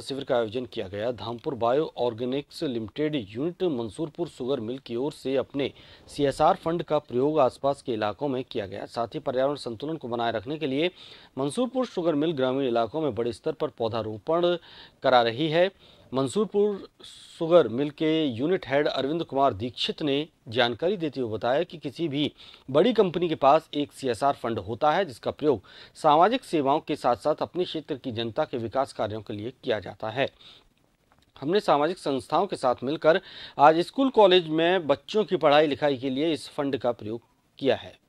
शिविर का आयोजन किया गया Dhampur bio organics limited unit Mansurpur sugar mill की ओर से अपने सीएसआर फंड का प्रयोग आसपास के इलाकों में किया गया साथ ही पर्यावरण संतुलन को बनाए रखने के लिए मंसूरपुर शुगर मिल ग्रामीण इलाकों में बड़े स्तर पर पौधारोपण करा रही है मंसूरपुर सुगर मिल के यूनिट हेड अरविंद कुमार दीक्षित ने जानकारी देते हुए बताया कि किसी भी बड़ी कंपनी के पास एक सीएसआर फंड होता है जिसका प्रयोग सामाजिक सेवाओं के साथ साथ अपने क्षेत्र की जनता के विकास कार्यों के लिए किया जाता है हमने सामाजिक संस्थाओं के साथ मिलकर आज स्कूल कॉलेज में बच्चों की पढ़ाई लिखाई के लिए इस फंड का प्रयोग किया है